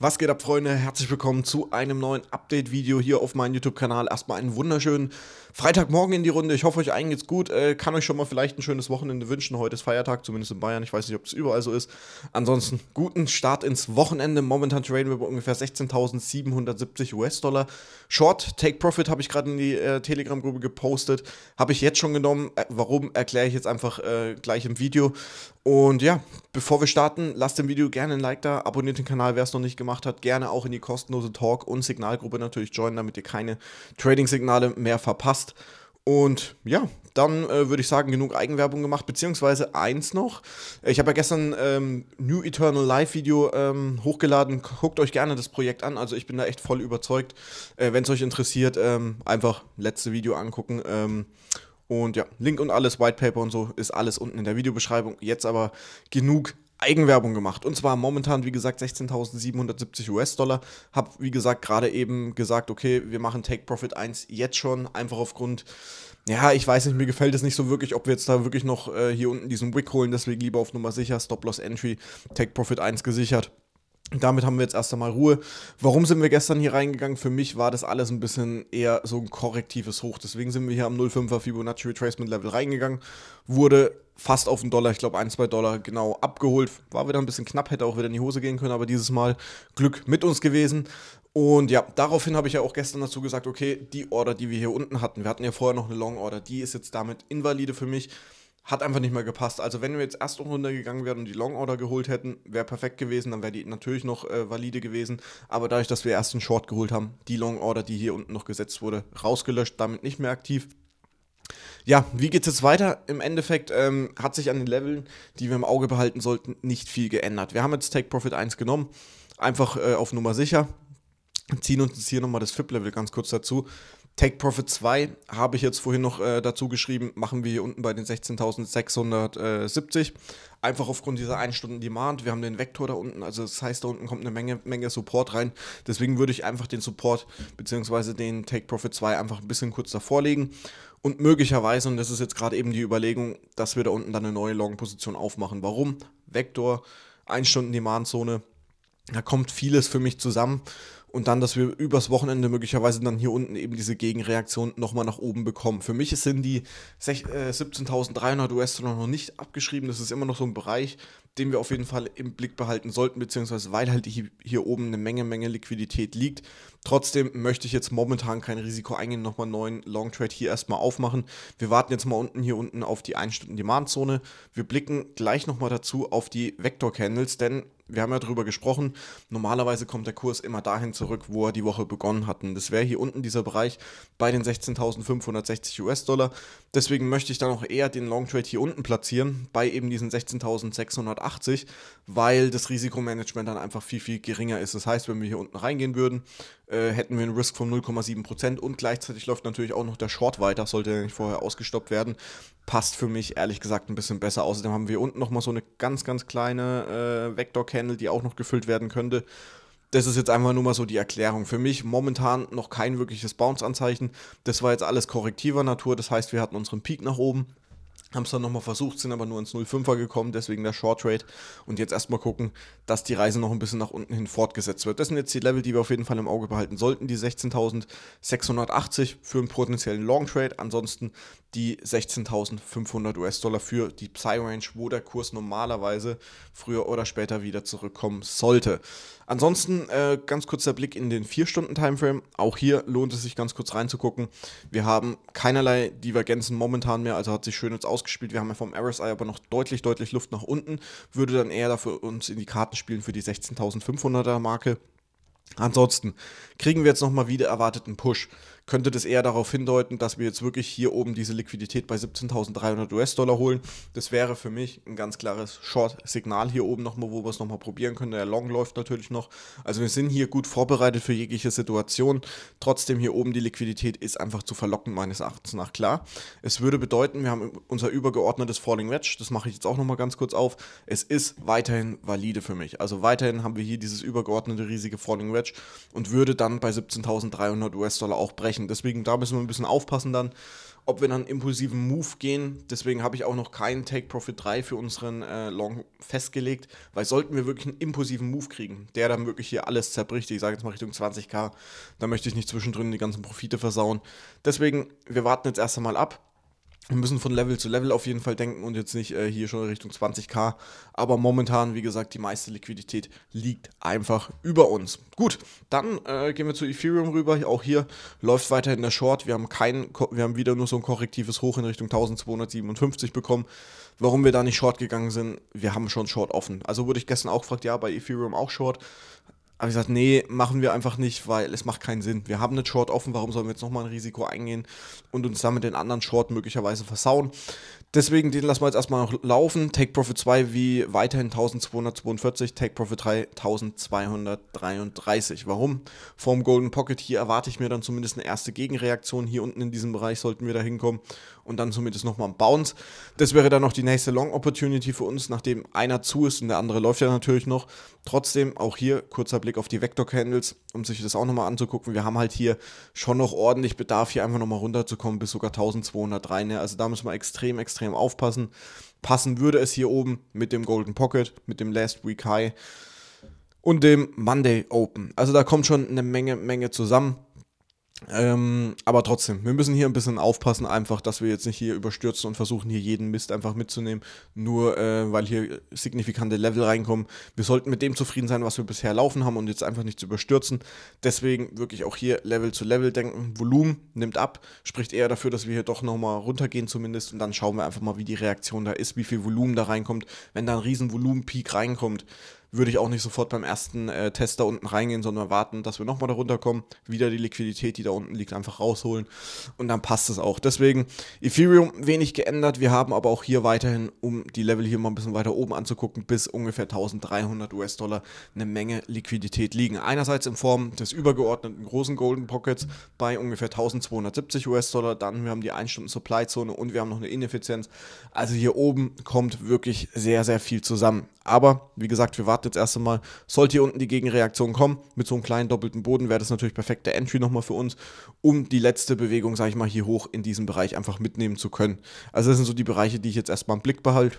Was geht ab, Freunde? Herzlich willkommen zu einem neuen Update-Video hier auf meinem YouTube-Kanal. Erstmal einen wunderschönen Freitagmorgen in die Runde. Ich hoffe, euch allen geht's gut. Äh, kann euch schon mal vielleicht ein schönes Wochenende wünschen. Heute ist Feiertag, zumindest in Bayern. Ich weiß nicht, ob es überall so ist. Ansonsten guten Start ins Wochenende. Momentan traden wir bei ungefähr 16.770 US-Dollar. Short Take Profit habe ich gerade in die äh, Telegram-Gruppe gepostet. Habe ich jetzt schon genommen. Äh, warum, erkläre ich jetzt einfach äh, gleich im Video. Und ja, bevor wir starten, lasst dem Video gerne ein Like da, abonniert den Kanal, wer es noch nicht gemacht hat, gerne auch in die kostenlose Talk- und Signalgruppe natürlich joinen, damit ihr keine Trading-Signale mehr verpasst. Und ja, dann äh, würde ich sagen, genug Eigenwerbung gemacht, beziehungsweise eins noch. Ich habe ja gestern ähm, New Eternal Live Video ähm, hochgeladen. Guckt euch gerne das Projekt an. Also ich bin da echt voll überzeugt. Äh, Wenn es euch interessiert, ähm, einfach letzte Video angucken. Ähm, und ja, Link und alles, White Paper und so, ist alles unten in der Videobeschreibung. Jetzt aber genug Eigenwerbung gemacht. Und zwar momentan, wie gesagt, 16.770 US-Dollar. Hab, wie gesagt, gerade eben gesagt, okay, wir machen Take Profit 1 jetzt schon, einfach aufgrund, ja, ich weiß nicht, mir gefällt es nicht so wirklich, ob wir jetzt da wirklich noch äh, hier unten diesen Wick holen, deswegen lieber auf Nummer sicher, Stop Loss Entry, Take Profit 1 gesichert damit haben wir jetzt erst einmal Ruhe. Warum sind wir gestern hier reingegangen? Für mich war das alles ein bisschen eher so ein korrektives Hoch. Deswegen sind wir hier am 0,5er Fibonacci Retracement Level reingegangen. Wurde fast auf einen Dollar, ich glaube ein, zwei Dollar genau abgeholt. War wieder ein bisschen knapp, hätte auch wieder in die Hose gehen können, aber dieses Mal Glück mit uns gewesen. Und ja, daraufhin habe ich ja auch gestern dazu gesagt, okay, die Order, die wir hier unten hatten, wir hatten ja vorher noch eine Long Order, die ist jetzt damit invalide für mich hat einfach nicht mehr gepasst. Also wenn wir jetzt erste Runde gegangen wären und die Long Order geholt hätten, wäre perfekt gewesen, dann wäre die natürlich noch äh, valide gewesen. Aber dadurch, dass wir erst den Short geholt haben, die Long Order, die hier unten noch gesetzt wurde, rausgelöscht, damit nicht mehr aktiv. Ja, wie geht es jetzt weiter? Im Endeffekt ähm, hat sich an den Leveln, die wir im Auge behalten sollten, nicht viel geändert. Wir haben jetzt Take Profit 1 genommen, einfach äh, auf Nummer sicher. Ziehen uns jetzt hier nochmal das FIP-Level ganz kurz dazu. Take Profit 2 habe ich jetzt vorhin noch äh, dazu geschrieben, machen wir hier unten bei den 16.670. Einfach aufgrund dieser 1 Stunden Demand. Wir haben den Vektor da unten, also das heißt, da unten kommt eine Menge, Menge Support rein. Deswegen würde ich einfach den Support bzw. den Take Profit 2 einfach ein bisschen kurz davor legen. Und möglicherweise, und das ist jetzt gerade eben die Überlegung, dass wir da unten dann eine neue Long-Position aufmachen. Warum? Vektor, 1 Stunden Demand-Zone. Da kommt vieles für mich zusammen und dann, dass wir übers Wochenende möglicherweise dann hier unten eben diese Gegenreaktion nochmal nach oben bekommen. Für mich sind die 17.300 äh, US-Dollar noch nicht abgeschrieben. Das ist immer noch so ein Bereich, den wir auf jeden Fall im Blick behalten sollten, beziehungsweise weil halt hier, oben eine Menge, Menge Liquidität liegt. Trotzdem möchte ich jetzt momentan kein Risiko eingehen, nochmal einen neuen Long Trade hier erstmal aufmachen. Wir warten jetzt mal unten hier unten auf die 1-Stunden-Demand-Zone. Wir blicken gleich nochmal dazu auf die Vector-Candles, denn wir haben ja darüber gesprochen, normalerweise kommt der Kurs immer dahin zu zurück, wo er die Woche begonnen hatten. Das wäre hier unten dieser Bereich bei den 16.560 US-Dollar. Deswegen möchte ich dann auch eher den Long Trade hier unten platzieren, bei eben diesen 16.680, weil das Risikomanagement dann einfach viel, viel geringer ist. Das heißt, wenn wir hier unten reingehen würden, äh, hätten wir einen Risk von 0,7% und gleichzeitig läuft natürlich auch noch der Short weiter, sollte er nicht vorher ausgestoppt werden. Passt für mich ehrlich gesagt ein bisschen besser. Außerdem haben wir unten nochmal so eine ganz, ganz kleine äh, Vector-Candle, die auch noch gefüllt werden könnte das ist jetzt einfach nur mal so die Erklärung. Für mich momentan noch kein wirkliches Bounce-Anzeichen. Das war jetzt alles korrektiver Natur. Das heißt, wir hatten unseren Peak nach oben. Haben es dann nochmal versucht, sind aber nur ins 05er gekommen, deswegen der Short Trade. Und jetzt erstmal gucken, dass die Reise noch ein bisschen nach unten hin fortgesetzt wird. Das sind jetzt die Level, die wir auf jeden Fall im Auge behalten sollten. Die 16.680 für einen potenziellen Long Trade. Ansonsten die 16.500 US-Dollar für die Psy-Range, wo der Kurs normalerweise früher oder später wieder zurückkommen sollte. Ansonsten äh, ganz kurz der Blick in den 4-Stunden-Timeframe. Auch hier lohnt es sich ganz kurz reinzugucken. Wir haben keinerlei Divergenzen momentan mehr, also hat sich schön jetzt ausgeglichen ausgespielt. Wir haben ja vom RSI aber noch deutlich, deutlich Luft nach unten. Würde dann eher dafür uns in die Karten spielen für die 16.500er Marke. Ansonsten kriegen wir jetzt nochmal wieder erwarteten Push könnte das eher darauf hindeuten, dass wir jetzt wirklich hier oben diese Liquidität bei 17.300 US-Dollar holen. Das wäre für mich ein ganz klares Short-Signal hier oben nochmal, wo wir es nochmal probieren können. Der Long läuft natürlich noch. Also wir sind hier gut vorbereitet für jegliche Situation. Trotzdem hier oben die Liquidität ist einfach zu verlocken, meines Erachtens nach. Klar, es würde bedeuten, wir haben unser übergeordnetes Falling Wedge, das mache ich jetzt auch nochmal ganz kurz auf. Es ist weiterhin valide für mich. Also weiterhin haben wir hier dieses übergeordnete riesige Falling Wedge und würde dann bei 17.300 US-Dollar auch brechen erreichen. Deswegen, da müssen wir ein bisschen aufpassen dann, ob wir dann impulsiven Move gehen. Deswegen habe ich auch noch keinen Take Profit 3 für unseren äh, Long festgelegt, weil sollten wir wirklich einen impulsiven Move kriegen, der dann wirklich hier alles zerbricht, ich sage jetzt mal Richtung 20k, da möchte ich nicht zwischendrin die ganzen Profite versauen. Deswegen, wir warten jetzt erst einmal ab wir müssen von Level zu Level auf jeden Fall denken und jetzt nicht äh, hier schon Richtung 20k. Aber momentan, wie gesagt, die meiste Liquidität liegt einfach über uns. Gut, dann äh, gehen wir zu Ethereum rüber. Auch hier läuft weiterhin der Short. Wir haben, kein, wir haben wieder nur so ein korrektives Hoch in Richtung 1257 bekommen. Warum wir da nicht Short gegangen sind, wir haben schon Short offen. Also wurde ich gestern auch gefragt, ja, bei Ethereum auch Short. Aber ich gesagt, nee, machen wir einfach nicht, weil es macht keinen Sinn. Wir haben einen Short offen, warum sollen wir jetzt nochmal ein Risiko eingehen und uns damit den anderen Short möglicherweise versauen? Deswegen, den lassen wir jetzt erstmal noch laufen. Take Profit 2 wie weiterhin 1242, Take Profit 3 1233. Warum? Vom Golden Pocket hier erwarte ich mir dann zumindest eine erste Gegenreaktion. Hier unten in diesem Bereich sollten wir da hinkommen und dann zumindest nochmal ein Bounce. Das wäre dann noch die nächste Long Opportunity für uns, nachdem einer zu ist und der andere läuft ja natürlich noch. Trotzdem, auch hier kurzer Blick auf die Vector-Candles, um sich das auch nochmal anzugucken. Wir haben halt hier schon noch ordentlich Bedarf, hier einfach nochmal runterzukommen bis sogar 1203. Ne? Also da müssen wir extrem, extrem aufpassen. Passen würde es hier oben mit dem Golden Pocket, mit dem Last Week High und dem Monday Open. Also da kommt schon eine Menge, Menge zusammen. Ähm, aber trotzdem, wir müssen hier ein bisschen aufpassen, einfach, dass wir jetzt nicht hier überstürzen und versuchen, hier jeden Mist einfach mitzunehmen, nur äh, weil hier signifikante Level reinkommen. Wir sollten mit dem zufrieden sein, was wir bisher laufen haben und jetzt einfach nichts überstürzen. Deswegen wirklich auch hier Level zu Level denken. Volumen nimmt ab, spricht eher dafür, dass wir hier doch nochmal runtergehen zumindest und dann schauen wir einfach mal, wie die Reaktion da ist, wie viel Volumen da reinkommt. Wenn da ein riesen Volumenpeak reinkommt, würde ich auch nicht sofort beim ersten äh, Test da unten reingehen, sondern warten, dass wir nochmal da runterkommen, wieder die Liquidität, die da unten liegt, einfach rausholen und dann passt es auch. Deswegen Ethereum wenig geändert. Wir haben aber auch hier weiterhin, um die Level hier mal ein bisschen weiter oben anzugucken, bis ungefähr 1300 US-Dollar eine Menge Liquidität liegen. Einerseits in Form des übergeordneten großen Golden Pockets bei ungefähr 1270 US-Dollar, dann wir haben die 1-Stunden-Supply-Zone und wir haben noch eine Ineffizienz. Also hier oben kommt wirklich sehr, sehr viel zusammen. Aber wie gesagt, wir warten habt jetzt erst einmal, sollte hier unten die Gegenreaktion kommen, mit so einem kleinen doppelten Boden wäre das natürlich perfekte Entry nochmal für uns, um die letzte Bewegung, sage ich mal, hier hoch in diesem Bereich einfach mitnehmen zu können. Also das sind so die Bereiche, die ich jetzt erstmal im Blick behalte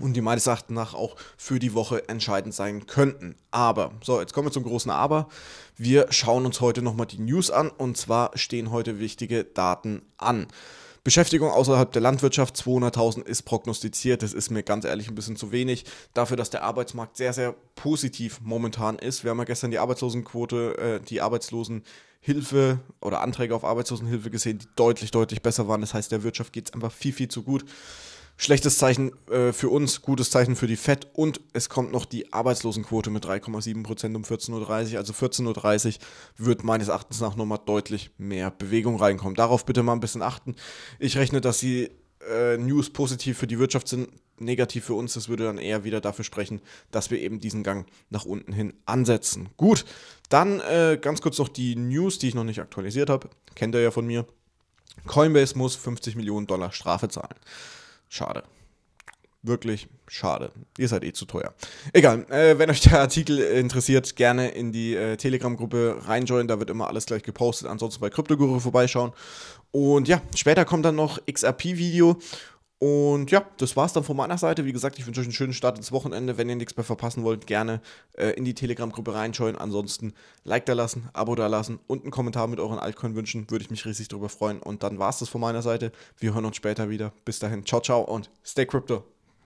und die meines Erachtens nach auch für die Woche entscheidend sein könnten. Aber, so, jetzt kommen wir zum großen Aber. Wir schauen uns heute nochmal die News an und zwar stehen heute wichtige Daten an. Beschäftigung außerhalb der Landwirtschaft 200.000 ist prognostiziert. Das ist mir ganz ehrlich ein bisschen zu wenig. Dafür, dass der Arbeitsmarkt sehr, sehr positiv momentan ist. Wir haben ja gestern die Arbeitslosenquote, äh, die Arbeitslosenhilfe oder Anträge auf Arbeitslosenhilfe gesehen, die deutlich, deutlich besser waren. Das heißt, der Wirtschaft geht es einfach viel, viel zu gut. Schlechtes Zeichen äh, für uns, gutes Zeichen für die FED und es kommt noch die Arbeitslosenquote mit 3,7 Prozent um 14.30 Uhr. Also 14.30 Uhr wird meines Erachtens nach nochmal deutlich mehr Bewegung reinkommen. Darauf bitte mal ein bisschen achten. Ich rechne, dass die äh, News positiv für die Wirtschaft sind, negativ für uns. Das würde dann eher wieder dafür sprechen, dass wir eben diesen Gang nach unten hin ansetzen. Gut, dann äh, ganz kurz noch die News, die ich noch nicht aktualisiert habe. Kennt ihr ja von mir. Coinbase muss 50 Millionen Dollar Strafe zahlen. Schade. Wirklich schade. Ihr seid eh zu teuer. Egal, äh, wenn euch der Artikel interessiert, gerne in die äh, Telegram-Gruppe reinjoinen. Da wird immer alles gleich gepostet. Ansonsten bei Kryptoguru vorbeischauen. Und ja, später kommt dann noch XRP-Video und ja, das war es dann von meiner Seite. Wie gesagt, ich wünsche euch einen schönen Start ins Wochenende. Wenn ihr nichts mehr verpassen wollt, gerne äh, in die Telegram-Gruppe reinschauen. Ansonsten Like da lassen, Abo da lassen und einen Kommentar mit euren Altcoin-Wünschen. Würde ich mich riesig darüber freuen. Und dann war es das von meiner Seite. Wir hören uns später wieder. Bis dahin, ciao, ciao und stay crypto.